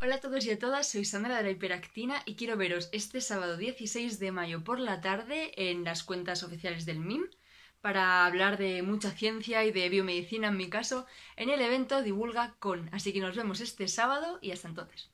Hola a todos y a todas, soy Sandra de la Hiperactina y quiero veros este sábado 16 de mayo por la tarde en las cuentas oficiales del MIM para hablar de mucha ciencia y de biomedicina en mi caso en el evento Divulga con. Así que nos vemos este sábado y hasta entonces.